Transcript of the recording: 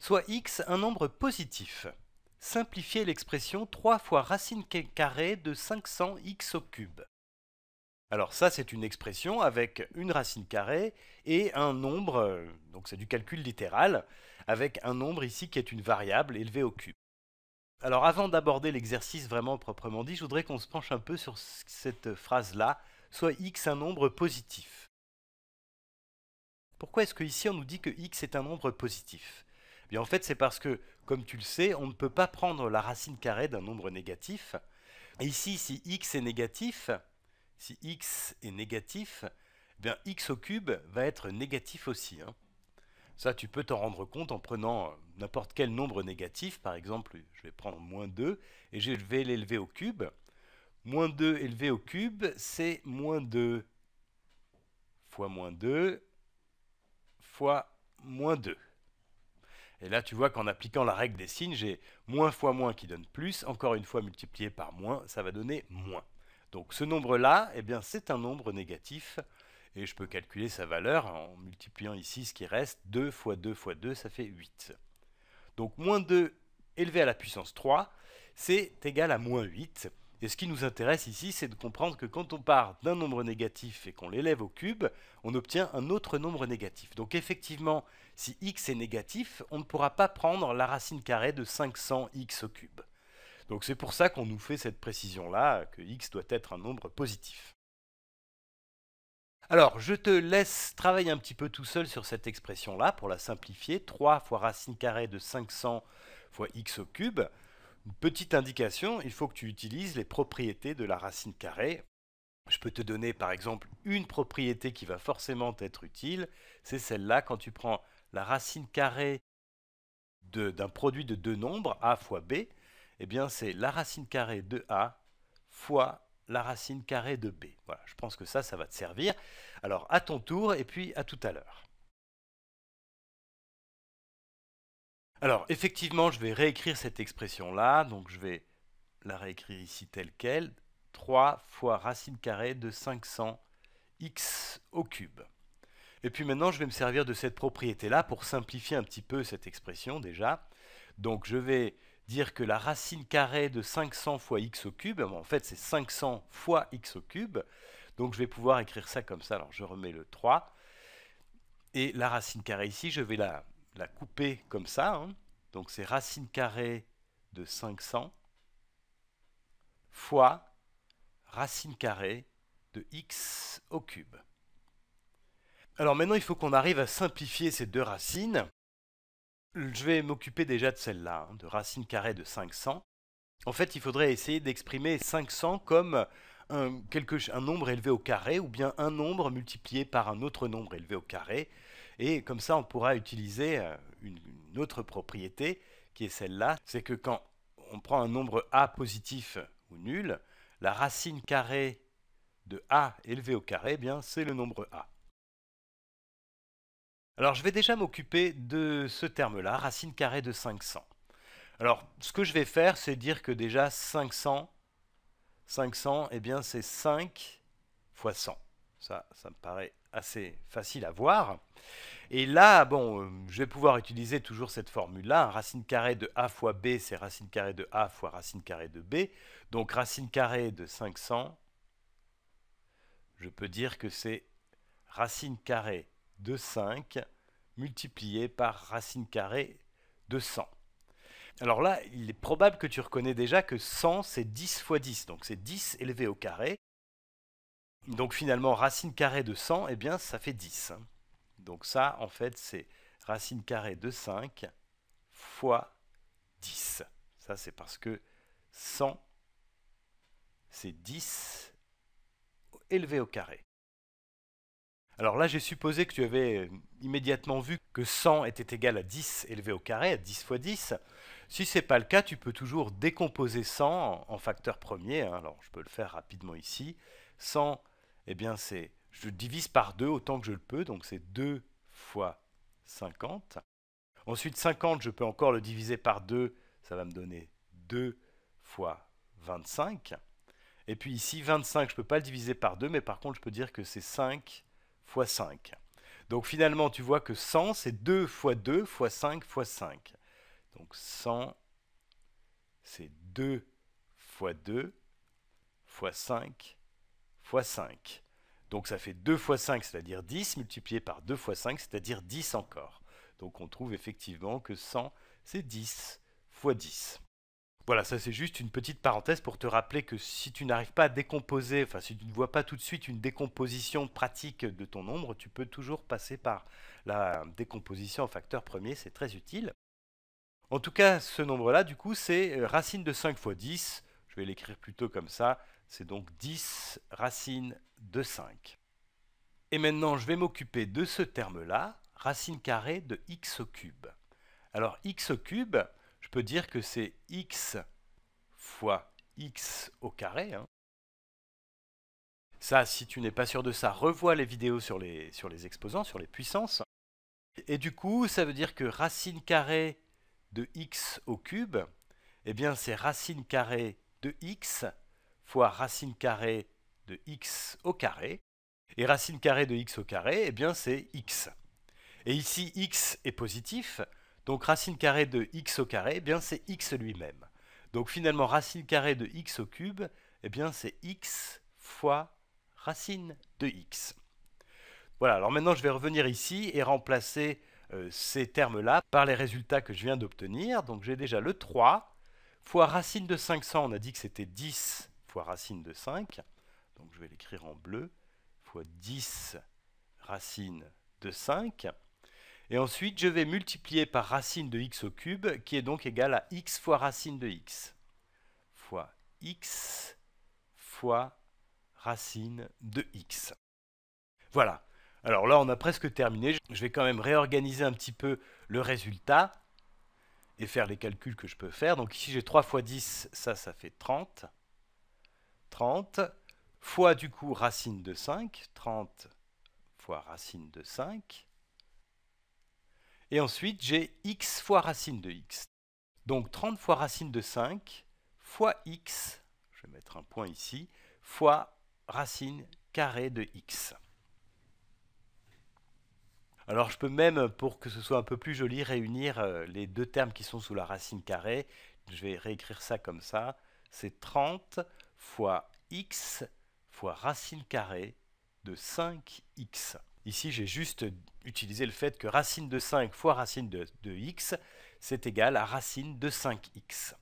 soit x un nombre positif. Simplifiez l'expression 3 fois racine carrée de 500x au cube. Alors ça, c'est une expression avec une racine carrée et un nombre, euh, donc c'est du calcul littéral, avec un nombre ici qui est une variable élevée au cube. Alors avant d'aborder l'exercice vraiment proprement dit, je voudrais qu'on se penche un peu sur cette phrase-là, soit x un nombre positif. Pourquoi est-ce que ici on nous dit que x est un nombre positif en fait, c'est parce que, comme tu le sais, on ne peut pas prendre la racine carrée d'un nombre négatif. Et ici, si x est négatif, si x est négatif, eh bien x au cube va être négatif aussi. Hein. Ça, tu peux t'en rendre compte en prenant n'importe quel nombre négatif. Par exemple, je vais prendre moins 2 et je vais l'élever au cube. Moins 2 élevé au cube, c'est moins 2 fois moins 2 fois moins 2. Et là, tu vois qu'en appliquant la règle des signes, j'ai moins fois moins qui donne plus, encore une fois multiplié par moins, ça va donner moins. Donc ce nombre-là, eh bien, c'est un nombre négatif, et je peux calculer sa valeur en multipliant ici ce qui reste, 2 fois 2 fois 2, ça fait 8. Donc moins 2 élevé à la puissance 3, c'est égal à moins 8, et ce qui nous intéresse ici, c'est de comprendre que quand on part d'un nombre négatif et qu'on l'élève au cube, on obtient un autre nombre négatif. Donc effectivement, si x est négatif, on ne pourra pas prendre la racine carrée de 500x au cube. Donc c'est pour ça qu'on nous fait cette précision-là, que x doit être un nombre positif. Alors, je te laisse travailler un petit peu tout seul sur cette expression-là pour la simplifier. 3 fois racine carrée de 500 fois x au cube. Une petite indication, il faut que tu utilises les propriétés de la racine carrée. Je peux te donner par exemple une propriété qui va forcément être utile, c'est celle-là quand tu prends la racine carrée d'un produit de deux nombres, a fois b, eh bien c'est la racine carrée de a fois la racine carrée de b. Voilà, je pense que ça, ça va te servir. Alors à ton tour et puis à tout à l'heure. Alors, effectivement, je vais réécrire cette expression-là. Donc, je vais la réécrire ici telle qu'elle. 3 fois racine carrée de 500 x au cube. Et puis maintenant, je vais me servir de cette propriété-là pour simplifier un petit peu cette expression déjà. Donc je vais dire que la racine carrée de 500 fois x au cube, en fait c'est 500 fois x au cube, donc je vais pouvoir écrire ça comme ça, alors je remets le 3, et la racine carrée ici, je vais la la couper comme ça. Hein. Donc c'est racine carrée de 500 fois racine carrée de x au cube. Alors maintenant, il faut qu'on arrive à simplifier ces deux racines. Je vais m'occuper déjà de celle-là, hein, de racine carrée de 500. En fait, il faudrait essayer d'exprimer 500 comme un, nombre élevé au carré ou bien un nombre multiplié par un autre nombre élevé au carré. Et comme ça, on pourra utiliser euh, une, autre propriété qui est celle-là, c'est que quand on prend un nombre a positif ou nul, la racine carrée de a élevé au carré, eh bien c'est le nombre a. Alors je vais déjà m'occuper de ce terme-là, racine carrée de 500. Alors ce que je vais faire, c'est dire que déjà 500 500, eh bien c'est 5 fois 100. Ça, ça me paraît assez facile à voir. Et là, bon, euh, je vais pouvoir utiliser toujours cette formule-là. Racine carrée de a fois b, c'est racine carrée de a fois racine carrée de b. Donc racine carrée de 500, je peux dire que c'est racine carrée de 5 multiplié par racine carrée de 100. Alors là, il est probable que tu reconnais déjà que 100, c'est 10 fois 10, donc c'est 10 élevé au carré. Donc finalement, racine carrée de 100, eh bien, ça fait 10. Donc ça, en fait, c'est racine carrée de 5 fois 10. Ça, c'est parce que 100, c'est 10 élevé au carré. Alors là, j'ai supposé que tu avais immédiatement vu que 100 était égal à 10 élevé au carré, à 10 fois 10. Si ce n'est pas le cas, tu peux toujours décomposer 100 en, facteur premier. Hein. Alors, je peux le faire rapidement ici. 100, eh bien, c'est je divise par 2 autant que je le peux, donc c'est 2 fois 50. Ensuite, 50, je peux encore le diviser par 2, ça va me donner 2 fois 25. Et puis ici, 25, je ne peux pas le diviser par 2, mais par contre, je peux dire que c'est 5 fois 5. Donc finalement, tu vois que 100, c'est 2 fois 2 fois 5 fois 5. Donc 100, c'est 2 fois 2 fois 5 fois 5. Donc ça fait 2 fois 5, c'est-à-dire 10, multiplié par 2 fois 5, c'est-à-dire 10 encore. Donc on trouve effectivement que 100, c'est 10 fois 10. Voilà, ça c'est juste une petite parenthèse pour te rappeler que si tu n'arrives pas à décomposer, enfin si tu ne vois pas tout de suite une décomposition pratique de ton nombre, tu peux toujours passer par la décomposition en facteur premier, c'est très utile. En tout cas, ce nombre-là, du coup, c'est euh, racine de 5 fois 10. Je vais l'écrire plutôt comme ça. C'est donc 10 racine de 5. Et maintenant, je vais m'occuper de ce terme-là, racine carrée de x au cube. Alors, x au cube, je peux dire que c'est x fois x au carré. Hein. Ça, si tu n'es pas sûr de ça, revois les vidéos sur les, sur les exposants, sur les puissances. Et du coup, ça veut dire que racine carrée de x au cube, eh bien c'est racine carrée de x fois racine carrée de x au carré. Et racine carrée de x au carré, eh bien c'est x. Et ici, x est positif, donc racine carrée de x au carré, eh bien c'est x lui-même. Donc finalement, racine carrée de x au cube, eh bien c'est x fois racine de x. Voilà, alors maintenant je vais revenir ici et remplacer euh, ces termes-là par les résultats que je viens d'obtenir. Donc j'ai déjà le 3 fois racine de 500, on a dit que c'était 10 fois racine de 5. Donc je vais l'écrire en bleu, fois 10 racine de 5. Et ensuite, je vais multiplier par racine de x au cube, qui est donc égal à x fois racine de x, fois x fois racine de x. Voilà, alors là, on a presque terminé. Je vais quand même réorganiser un petit peu le résultat et faire les calculs que je peux faire. Donc ici, j'ai 3 fois 10, ça, ça fait 30. 30 fois du coup racine de 5, 30 fois racine de 5. Et ensuite, j'ai x fois racine de x. Donc 30 fois racine de 5 fois x, je vais mettre un point ici, fois racine carré de x. Alors je peux même, pour que ce soit un peu plus joli, réunir euh, les deux termes qui sont sous la racine carrée. Je vais réécrire ça comme ça. C'est 30 fois x fois racine carrée de 5x. Ici, j'ai juste utilisé le fait que racine de 5 fois racine de, x, c'est égal à racine de 5x.